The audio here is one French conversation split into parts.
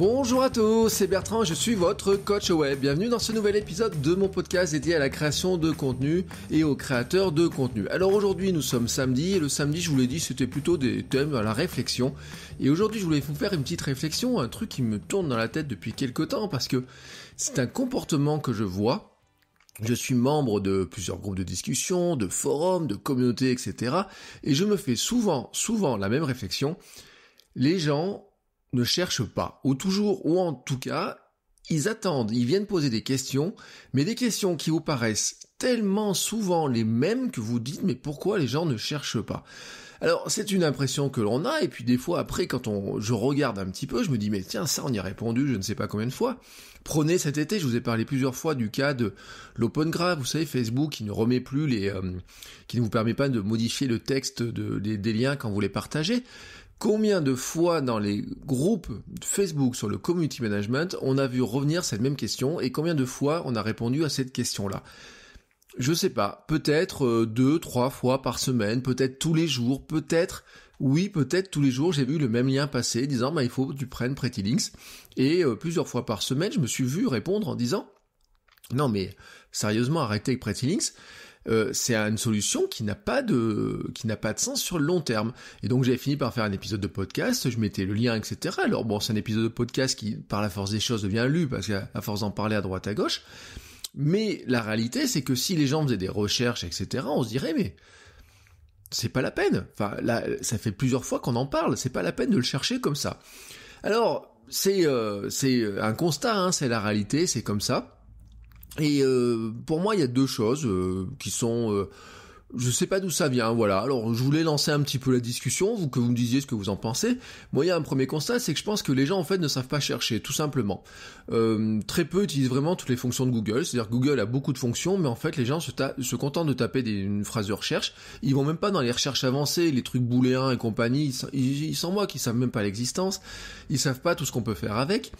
Bonjour à tous, c'est Bertrand, je suis votre coach web. Bienvenue dans ce nouvel épisode de mon podcast dédié à la création de contenu et aux créateurs de contenu. Alors aujourd'hui, nous sommes samedi et le samedi, je vous l'ai dit, c'était plutôt des thèmes à la réflexion. Et aujourd'hui, je voulais vous faire une petite réflexion, un truc qui me tourne dans la tête depuis quelque temps parce que c'est un comportement que je vois. Je suis membre de plusieurs groupes de discussion, de forums, de communautés, etc. Et je me fais souvent, souvent la même réflexion. Les gens ne cherchent pas, ou toujours, ou en tout cas, ils attendent, ils viennent poser des questions, mais des questions qui vous paraissent tellement souvent les mêmes que vous dites mais pourquoi les gens ne cherchent pas alors c'est une impression que l'on a et puis des fois après quand on je regarde un petit peu je me dis mais tiens ça on y a répondu je ne sais pas combien de fois prenez cet été je vous ai parlé plusieurs fois du cas de l'open graph vous savez Facebook qui ne remet plus les euh, qui ne vous permet pas de modifier le texte des liens quand vous les partagez Combien de fois dans les groupes Facebook sur le community management, on a vu revenir cette même question et combien de fois on a répondu à cette question-là Je sais pas, peut-être euh, deux, trois fois par semaine, peut-être tous les jours, peut-être oui, peut-être tous les jours, j'ai vu le même lien passer disant bah, il faut que tu prennes Pretty Links et euh, plusieurs fois par semaine, je me suis vu répondre en disant non mais sérieusement, arrêtez avec Pretty Links. Euh, c'est une solution qui n'a pas de qui n'a pas de sens sur le long terme. Et donc j'avais fini par faire un épisode de podcast, je mettais le lien, etc. Alors bon, c'est un épisode de podcast qui, par la force des choses, devient lu parce qu'à force d'en parler à droite à gauche. Mais la réalité, c'est que si les gens faisaient des recherches, etc., on se dirait mais c'est pas la peine. Enfin, là, ça fait plusieurs fois qu'on en parle. C'est pas la peine de le chercher comme ça. Alors, c'est euh, c'est un constat, hein, c'est la réalité, c'est comme ça. Et euh, pour moi, il y a deux choses euh, qui sont... Euh, je sais pas d'où ça vient, voilà. Alors, je voulais lancer un petit peu la discussion, vous, que vous me disiez ce que vous en pensez. Moi, il y a un premier constat, c'est que je pense que les gens, en fait, ne savent pas chercher, tout simplement. très peu utilisent vraiment toutes les fonctions de Google, c'est-à-dire que Google a beaucoup de fonctions, mais en fait, les gens se, contentent de taper une phrase de recherche. Ils vont même pas dans les recherches avancées, les trucs booléens et compagnie, ils sont moi ils savent même pas l'existence, ils savent pas tout ce qu'on peut faire avec.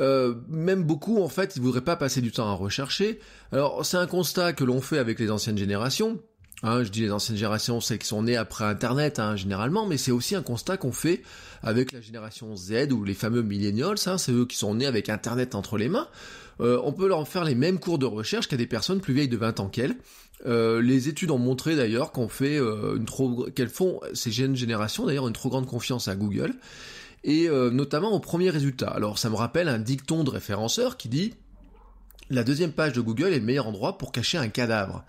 Euh, même beaucoup en fait, ils voudraient pas passer du temps à rechercher. Alors c'est un constat que l'on fait avec les anciennes générations. Hein, je dis les anciennes générations, c'est qui sont nés après Internet hein, généralement, mais c'est aussi un constat qu'on fait avec la génération Z ou les fameux millennials. Hein, c'est eux qui sont nés avec Internet entre les mains. Euh, on peut leur faire les mêmes cours de recherche qu'à des personnes plus vieilles de 20 ans qu'elles. Euh, les études ont montré d'ailleurs qu'on fait une trop qu'elles font ces jeunes générations d'ailleurs une trop grande confiance à Google et euh, notamment au premier résultat. Alors ça me rappelle un dicton de référenceur qui dit la deuxième page de Google est le meilleur endroit pour cacher un cadavre.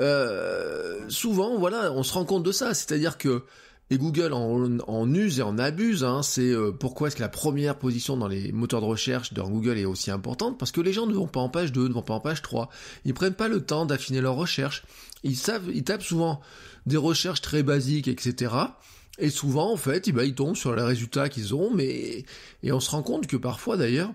Euh, souvent, voilà, on se rend compte de ça, c'est-à-dire que et Google en, use et en abuse. Hein. C'est euh, pourquoi est-ce que la première position dans les moteurs de recherche de Google est aussi importante Parce que les gens ne vont pas en page 2, ne vont pas en page 3. Ils prennent pas le temps d'affiner leurs recherches. Ils savent, ils tapent souvent des recherches très basiques, etc. Et souvent, en fait, eh ben, ils tombent sur les résultats qu'ils ont, mais et on se rend compte que parfois, d'ailleurs,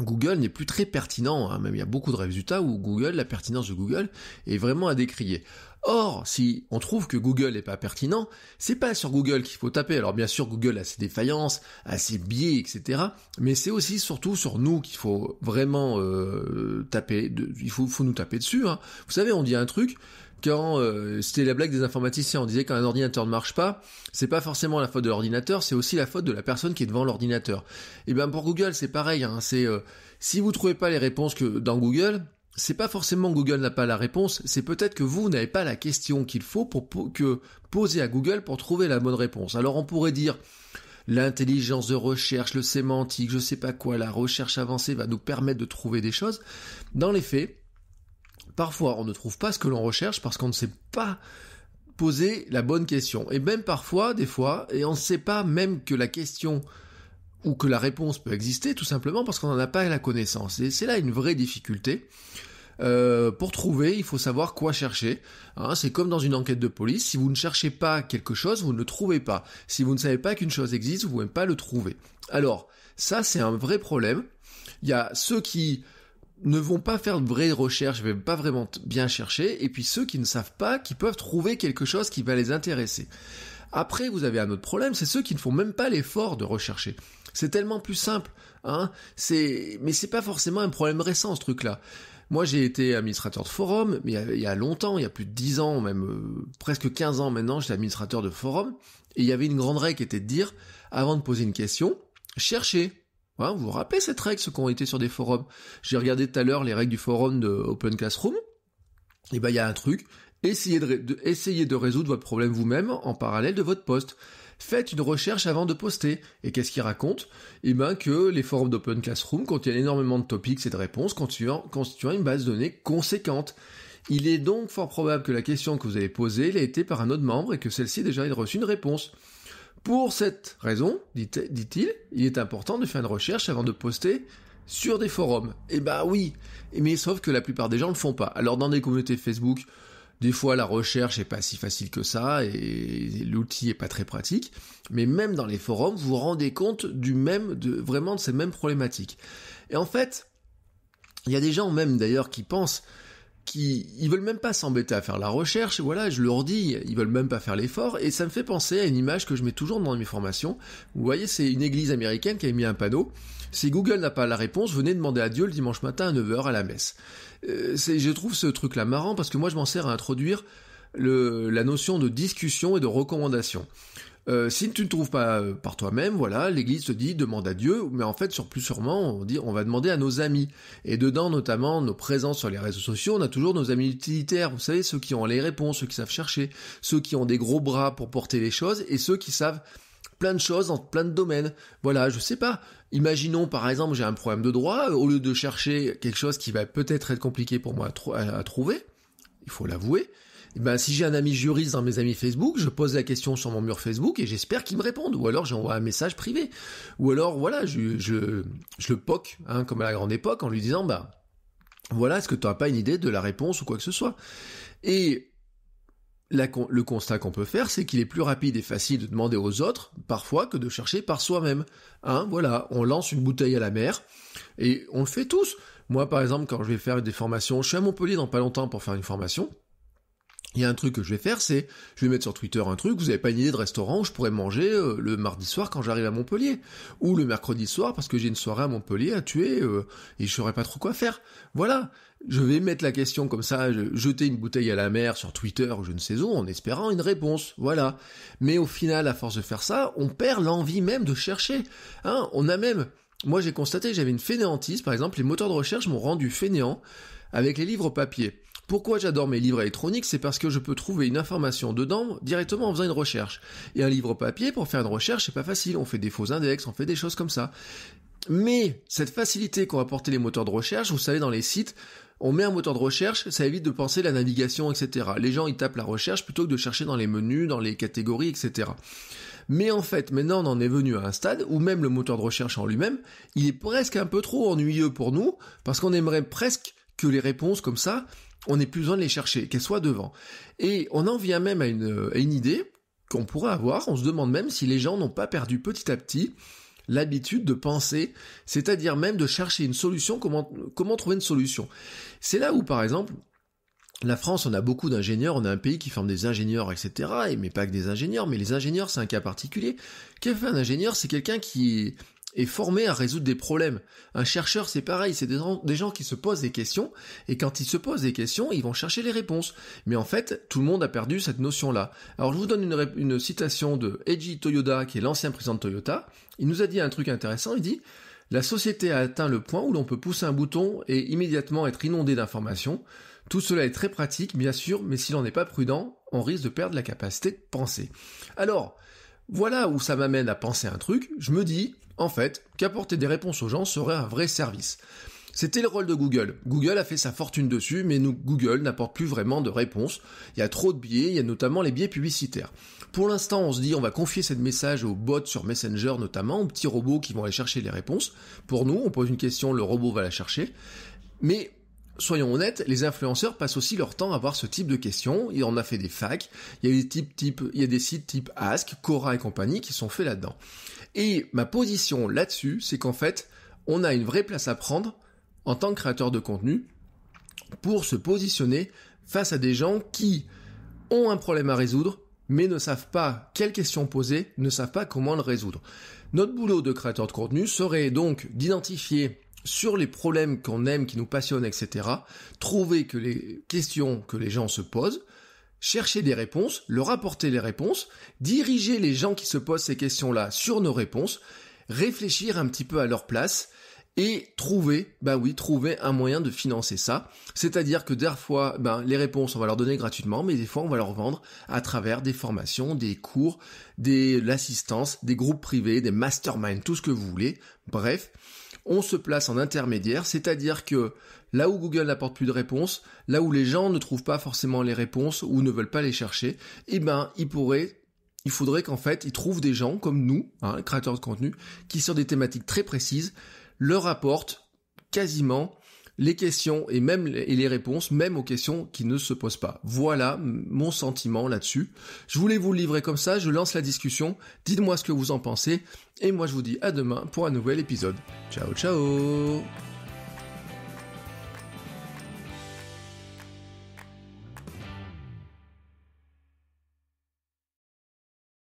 Google n'est plus très pertinent. Hein. Même il y a beaucoup de résultats où Google, la pertinence de Google est vraiment à décrier. Or, si on trouve que Google n'est pas pertinent, c'est pas sur Google qu'il faut taper. Alors bien sûr, Google a ses défaillances, a ses biais, etc. Mais c'est aussi surtout sur nous qu'il faut vraiment euh, taper. il faut, nous taper dessus. Hein. Vous savez, on dit un truc, quand euh, c'était la blague des informaticiens, on disait quand un ordinateur ne marche pas, c'est pas forcément la faute de l'ordinateur, c'est aussi la faute de la personne qui est devant l'ordinateur. Et eh ben pour Google, c'est pareil. Hein. c'est euh, si vous trouvez pas les réponses que dans Google, c'est pas forcément Google n'a pas la réponse, c'est peut-être que vous n'avez pas la question qu'il faut pour que poser à Google pour trouver la bonne réponse. Alors on pourrait dire l'intelligence de recherche, le sémantique, je sais pas quoi, la recherche avancée va nous permettre de trouver des choses. Dans les faits, Parfois, on ne trouve pas ce que l'on recherche parce qu'on ne sait pas poser la bonne question. Et même parfois, des fois, et on ne sait pas même que la question ou que la réponse peut exister, tout simplement parce qu'on n'en a pas la connaissance. Et c'est là une vraie difficulté. Euh, pour trouver, il faut savoir quoi chercher. Hein, c'est comme dans une enquête de police, si vous ne cherchez pas quelque chose, vous ne le trouvez pas. Si vous ne savez pas qu'une chose existe, vous ne pouvez pas le trouver. Alors, ça c'est un vrai problème. Il y a ceux qui ne vont pas faire de vraies recherches, ne vont pas vraiment bien chercher, et puis ceux qui ne savent pas, qui peuvent trouver quelque chose qui va les intéresser. Après, vous avez un autre problème, c'est ceux qui ne font même pas l'effort de rechercher. C'est tellement plus simple, hein. C'est, mais c'est pas forcément un problème récent, ce truc-là. Moi, j'ai été administrateur de forum, mais il y a longtemps, il y a plus de 10 ans, même euh, presque 15 ans maintenant, j'étais administrateur de forum, et il y avait une grande règle qui était de dire, avant de poser une question, cherchez. Hein, vous vous rappelez cette règle, ceux qui ont été sur des forums J'ai regardé tout à l'heure les règles du forum de Open Classroom. Et eh ben il y a un truc, essayez de, résoudre votre problème vous-même en parallèle de votre poste. Faites une recherche avant de poster. Et qu'est-ce qu'il raconte Eh bien, que les forums d'Open Classroom contiennent énormément de topics et de réponses constituant, une base de données conséquente. Il est donc fort probable que la question que vous avez posée l'ait été par un autre membre et que celle-ci ait déjà reçu une réponse. Pour cette raison, dit-il, il est important de faire une recherche avant de poster sur des forums. Eh bah oui, mais sauf que la plupart des gens ne le font pas. Alors dans des communautés Facebook, des fois la recherche n'est pas si facile que ça et l'outil n'est pas très pratique, mais même dans les forums, vous vous rendez compte du même de vraiment de ces mêmes problématiques. Et en fait, il y a des gens même d'ailleurs qui pensent qui ils veulent même pas s'embêter à faire la recherche, voilà, je leur dis, ils veulent même pas faire l'effort, et ça me fait penser à une image que je mets toujours dans mes formations. Vous voyez, c'est une église américaine qui a mis un panneau. Si Google n'a pas la réponse, venez demander à Dieu le dimanche matin à 9h à la messe. Euh, je trouve ce truc-là marrant parce que moi je m'en sers à introduire le, la notion de discussion et de recommandation. Euh, si tu ne trouves pas euh, par toi-même, voilà, l'Église se dit demande à Dieu, mais en fait sur plus sûrement, on dit on va demander à nos amis. Et dedans notamment nos présences sur les réseaux sociaux, on a toujours nos amis utilitaires, vous savez ceux qui ont les réponses, ceux qui savent chercher, ceux qui ont des gros bras pour porter les choses et ceux qui savent plein de choses dans plein de domaines. Voilà, je ne sais pas. Imaginons par exemple j'ai un problème de droit, euh, au lieu de chercher quelque chose qui va peut-être être compliqué pour moi à trouver, il faut l'avouer, eh ben, si j'ai un ami juriste dans mes amis Facebook, je pose la question sur mon mur Facebook et j'espère qu'il me répond, Ou alors j'envoie un message privé. Ou alors voilà, je, je, le poque, hein, comme à la grande époque, en lui disant bah voilà, est-ce que tu n'as pas une idée de la réponse ou quoi que ce soit Et le constat qu'on peut faire, c'est qu'il est plus rapide et facile de demander aux autres, parfois, que de chercher par soi-même. Hein, voilà, on lance une bouteille à la mer, et on le fait tous. Moi, par exemple, quand je vais faire des formations, je suis à Montpellier dans pas longtemps pour faire une formation, il y a un truc que je vais faire, c'est, je vais mettre sur Twitter un truc, vous avez pas une idée de restaurant où je pourrais manger euh, le mardi soir quand j'arrive à Montpellier, ou le mercredi soir parce que j'ai une soirée à Montpellier à tuer euh, et je saurais pas trop quoi faire. Voilà, je vais mettre la question comme ça, jeter une bouteille à la mer sur Twitter ou je ne sais où en espérant une réponse, voilà. Mais au final, à force de faire ça, on perd l'envie même de chercher. Hein, on a même, moi j'ai constaté j'avais une fainéantise, par exemple, les moteurs de recherche m'ont rendu fainéant avec les livres papier. Pourquoi j'adore mes livres électroniques C'est parce que je peux trouver une information dedans directement en faisant une recherche. Et un livre papier, pour faire une recherche, c'est pas facile. On fait des faux index, on fait des choses comme ça. Mais cette facilité qu'ont apporté les moteurs de recherche, vous savez, dans les sites, on met un moteur de recherche, ça évite de penser la navigation, etc. Les gens, ils tapent la recherche plutôt que de chercher dans les menus, dans les catégories, etc. Mais en fait, maintenant, on en est venu à un stade où même le moteur de recherche en lui-même, il est presque un peu trop ennuyeux pour nous, parce qu'on aimerait presque que les réponses comme ça, on n'est plus besoin de les chercher, qu'elles soient devant. Et on en vient même à une, une idée qu'on pourrait avoir, on se demande même si les gens n'ont pas perdu petit à petit l'habitude de penser, c'est-à-dire même de chercher une solution, comment, comment trouver une solution. C'est là où, par exemple, la France, on a beaucoup d'ingénieurs, on a un pays qui forme des ingénieurs, etc. mais pas que des ingénieurs, mais les ingénieurs, c'est un cas particulier. Qu'est-ce qu'un ingénieur C'est quelqu'un qui et formé à résoudre des problèmes. Un chercheur, c'est pareil, c'est des, gens qui se posent des questions, et quand ils se posent des questions, ils vont chercher les réponses. Mais en fait, tout le monde a perdu cette notion-là. Alors je vous donne une, une citation de Eiji Toyoda, qui est l'ancien président de Toyota. Il nous a dit un truc intéressant, il dit La société a atteint le point où l'on peut pousser un bouton et immédiatement être inondé d'informations. Tout cela est très pratique, bien sûr, mais si l'on n'est pas prudent, on risque de perdre la capacité de penser. Alors, voilà où ça m'amène à penser un truc. Je me dis, en fait, qu'apporter des réponses aux gens serait un vrai service. C'était le rôle de Google. Google a fait sa fortune dessus, mais Google n'apporte plus vraiment de réponses. Il y a trop de biais, il y a notamment les biais publicitaires. Pour l'instant, on se dit on va confier cette message aux bots sur Messenger notamment, aux petits robots qui vont aller chercher les réponses. Pour nous, on pose une question, le robot va la chercher. Mais soyons honnêtes, les influenceurs passent aussi leur temps à voir ce type de questions. Il en a fait des facs. Il y a des types, il y a des sites type Ask, Cora et compagnie qui sont faits là-dedans. Et ma position là-dessus, c'est qu'en fait, on a une vraie place à prendre en tant que créateur de contenu pour se positionner face à des gens qui ont un problème à résoudre, mais ne savent pas quelles questions poser, ne savent pas comment le résoudre. Notre boulot de créateur de contenu serait donc d'identifier sur les problèmes qu'on aime, qui nous passionnent, etc., trouver que les questions que les gens se posent, chercher des réponses, leur apporter les réponses, diriger les gens qui se posent ces questions-là sur nos réponses, réfléchir un petit peu à leur place et trouver, bah oui, trouver un moyen de financer ça. C'est-à-dire que des fois, ben, les réponses, on va leur donner gratuitement, mais des fois, on va leur vendre à travers des formations, des cours, des, l'assistance, des groupes privés, des masterminds, tout ce que vous voulez. Bref, on se place en intermédiaire, c'est-à-dire que là où Google n'apporte plus de réponses, là où les gens ne trouvent pas forcément les réponses ou ne veulent pas les chercher, eh ben, ils pourraient il faudrait qu'en fait, ils trouvent des gens comme nous, hein, créateurs de contenu, qui sur des thématiques très précises leur apporte quasiment les questions et même et les réponses, même aux questions qui ne se posent pas. Voilà mon sentiment là-dessus. Je voulais vous le livrer comme ça, je lance la discussion, dites-moi ce que vous en pensez, et moi je vous dis à demain pour un nouvel épisode. Ciao ciao